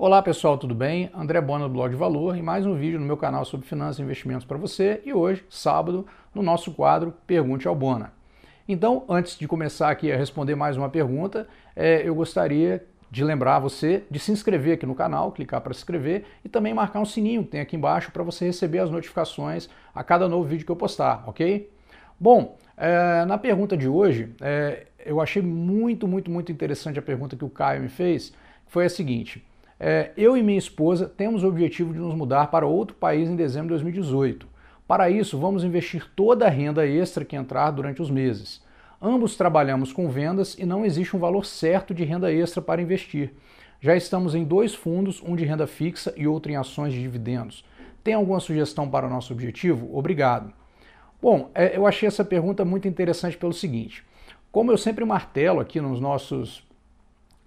Olá pessoal, tudo bem? André Bona do Blog de Valor e mais um vídeo no meu canal sobre finanças e investimentos para você e hoje, sábado, no nosso quadro Pergunte ao Bona. Então, antes de começar aqui a responder mais uma pergunta, é, eu gostaria de lembrar você de se inscrever aqui no canal, clicar para se inscrever e também marcar um sininho que tem aqui embaixo para você receber as notificações a cada novo vídeo que eu postar, ok? Bom, é, na pergunta de hoje, é, eu achei muito, muito, muito interessante a pergunta que o Caio me fez, que foi a seguinte. É, eu e minha esposa temos o objetivo de nos mudar para outro país em dezembro de 2018. Para isso, vamos investir toda a renda extra que entrar durante os meses. Ambos trabalhamos com vendas e não existe um valor certo de renda extra para investir. Já estamos em dois fundos, um de renda fixa e outro em ações de dividendos. Tem alguma sugestão para o nosso objetivo? Obrigado. Bom, é, eu achei essa pergunta muito interessante pelo seguinte: como eu sempre martelo aqui nos nossos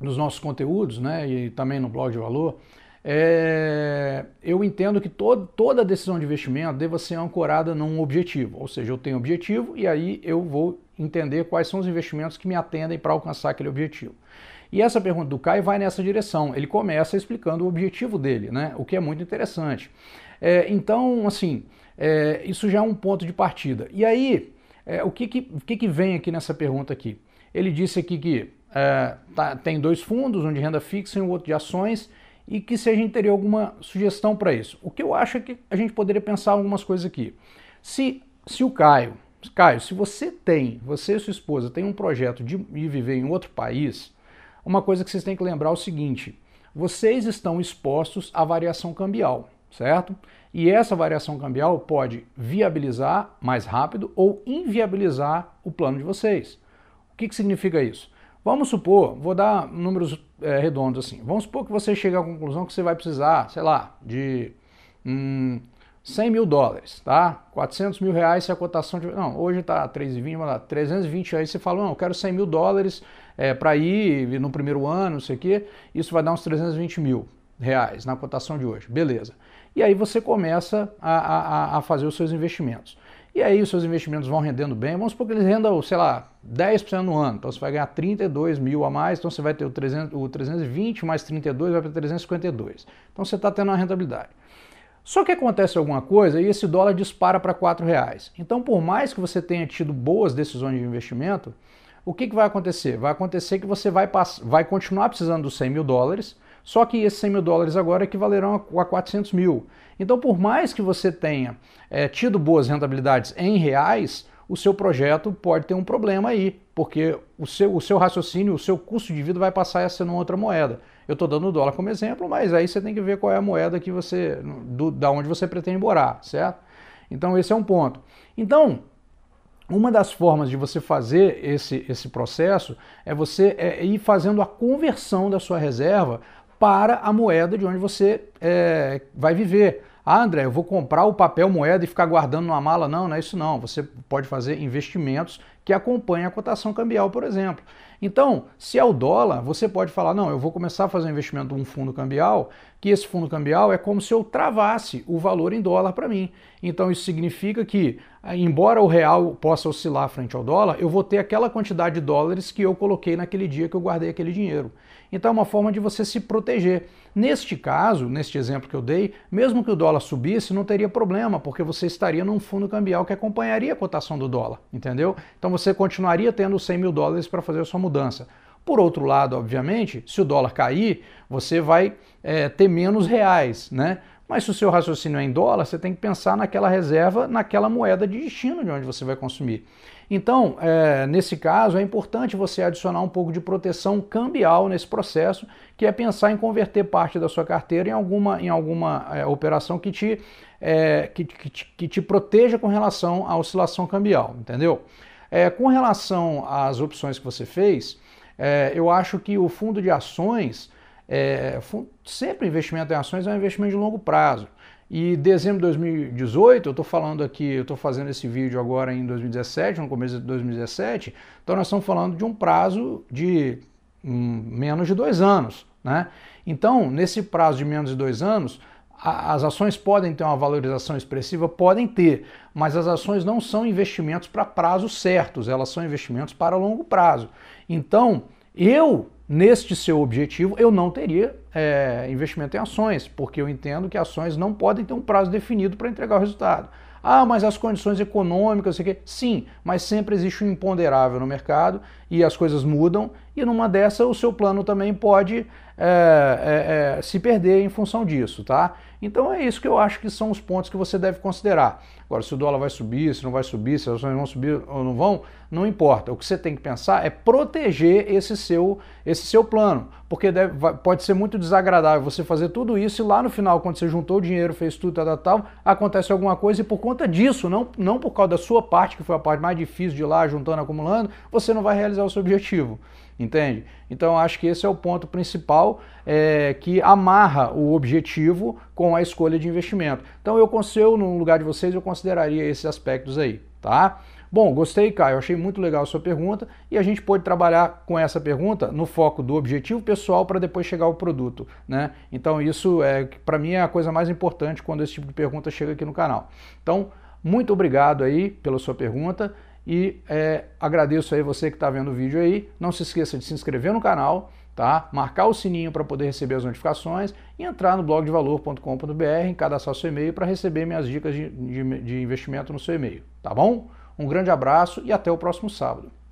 nos nossos conteúdos, né, e também no blog de valor, é, eu entendo que todo, toda decisão de investimento deva ser ancorada num objetivo, ou seja, eu tenho um objetivo e aí eu vou entender quais são os investimentos que me atendem para alcançar aquele objetivo. E essa pergunta do Caio vai nessa direção. Ele começa explicando o objetivo dele, né? O que é muito interessante. É, então, assim, é, isso já é um ponto de partida. E aí, é, o que que, que que vem aqui nessa pergunta aqui? Ele disse aqui que é, tá, tem dois fundos, um de renda fixa e um outro de ações, e que se a gente teria alguma sugestão para isso. O que eu acho é que a gente poderia pensar algumas coisas aqui. Se, se o Caio, Caio, se você tem, você e sua esposa tem um projeto de ir viver em outro país, uma coisa que vocês têm que lembrar é o seguinte: vocês estão expostos à variação cambial, certo? E essa variação cambial pode viabilizar mais rápido ou inviabilizar o plano de vocês. O que, que significa isso? Vamos supor, vou dar números é, redondos assim, vamos supor que você chega à conclusão que você vai precisar, sei lá, de hum, 100 mil dólares, tá? 400 mil reais se a cotação de... Não, hoje tá 3,20, mas lá, 320 aí você fala, não, eu quero 100 mil dólares é, eh, para ir no primeiro ano, não sei o quê, isso vai dar uns 320 mil reais na cotação de hoje, beleza. E aí você começa a, a, a fazer os seus investimentos. E aí os seus investimentos vão rendendo bem, vamos supor que eles rendam, sei lá, 10% no ano, então você vai ganhar 32 mil a mais, então você vai ter o, 300, o 320 mais 32 vai para 352. Então você está tendo uma rentabilidade. Só que acontece alguma coisa e esse dólar dispara para 4 reais. Então, por mais que você tenha tido boas decisões de investimento, o que, que vai acontecer? Vai acontecer que você vai, vai continuar precisando dos 100 mil dólares, só que esses 100 mil dólares agora equivalerão a 400 mil. Então, por mais que você tenha é, tido boas rentabilidades em reais, o seu projeto pode ter um problema aí, porque o seu, o seu raciocínio, o seu custo de vida vai passar a ser numa outra moeda. Eu estou dando o dólar como exemplo, mas aí você tem que ver qual é a moeda que você, do, da onde você pretende morar, certo? Então esse é um ponto. Então, uma das formas de você fazer esse, esse processo é você é, é ir fazendo a conversão da sua reserva para a moeda de onde você é, vai viver. Ah, André, eu vou comprar o papel moeda e ficar guardando numa mala. Não, não é isso não. Você pode fazer investimentos que acompanhem a cotação cambial, por exemplo. Então, se é o dólar, você pode falar, não, eu vou começar a fazer um investimento num fundo cambial que esse fundo cambial é como se eu travasse o valor em dólar para mim. Então isso significa que, eh, embora o real possa oscilar frente ao dólar, eu vou ter aquela quantidade de dólares que eu coloquei naquele dia que eu guardei aquele dinheiro. Então é uma forma de você se proteger. Neste caso, neste exemplo que eu dei, mesmo que o dólar subisse, não teria problema, porque você estaria num fundo cambial que acompanharia a cotação do dólar, entendeu? Então você continuaria tendo 100 mil dólares para fazer a sua mudança. Por outro lado, obviamente, se o dólar cair, você vai é, ter menos reais, né? Mas se o seu raciocínio é em dólar, você tem que pensar naquela reserva, naquela moeda de destino de onde você vai consumir. Então, é, nesse caso, é importante você adicionar um pouco de proteção cambial nesse processo, que é pensar em converter parte da sua carteira em alguma, em alguma é, operação que te, é, que, que, te, que te proteja com relação à oscilação cambial, entendeu? É, com relação às opções que você fez, é, eu acho que o fundo de ações, é, sempre investimento em ações é um investimento de longo prazo. E dezembro de 2018, eu estou falando aqui, eu estou fazendo esse vídeo agora em 2017, no começo de 2017, então nós estamos falando de um prazo de hum, menos de dois anos. Né? Então, nesse prazo de menos de dois anos, as ações podem ter uma valorização expressiva? Podem ter, mas as ações não são investimentos para prazos certos, elas são investimentos para longo prazo. Então, eu, neste seu objetivo, eu não teria é, investimento em ações, porque eu entendo que ações não podem ter um prazo definido para entregar o resultado. Ah, mas as condições econômicas, sei que. Sim, mas sempre existe um imponderável no mercado e as coisas mudam e numa dessa o seu plano também pode é, é, é, se perder em função disso, tá? Então é isso que eu acho que são os pontos que você deve considerar. Agora, se o dólar vai subir, se não vai subir, se as ações vão subir ou não vão, não importa. O que você tem que pensar é proteger esse seu, esse seu plano, porque deve, vai, pode ser muito desagradável você fazer tudo isso e lá no final, quando você juntou o dinheiro, fez tudo, tal, tal, tal, acontece alguma coisa e por conta disso, não, não por causa da sua parte, que foi a parte mais difícil de ir lá, juntando, acumulando, você não vai realizar o seu objetivo entende? Então acho que esse é o ponto principal é, que amarra o objetivo com a escolha de investimento. Então eu no lugar de vocês, eu consideraria esses aspectos aí, tá? Bom, gostei, Caio, achei muito legal a sua pergunta e a gente pode trabalhar com essa pergunta no foco do objetivo pessoal para depois chegar ao produto, né? Então isso é para mim é a coisa mais importante quando esse tipo de pergunta chega aqui no canal. Então, muito obrigado aí pela sua pergunta. E é, agradeço aí você que está vendo o vídeo aí. Não se esqueça de se inscrever no canal, tá? marcar o sininho para poder receber as notificações e entrar no blog de blogdevalor.com.br, cadastrar seu e-mail para receber minhas dicas de, de, de investimento no seu e-mail. Tá bom? Um grande abraço e até o próximo sábado.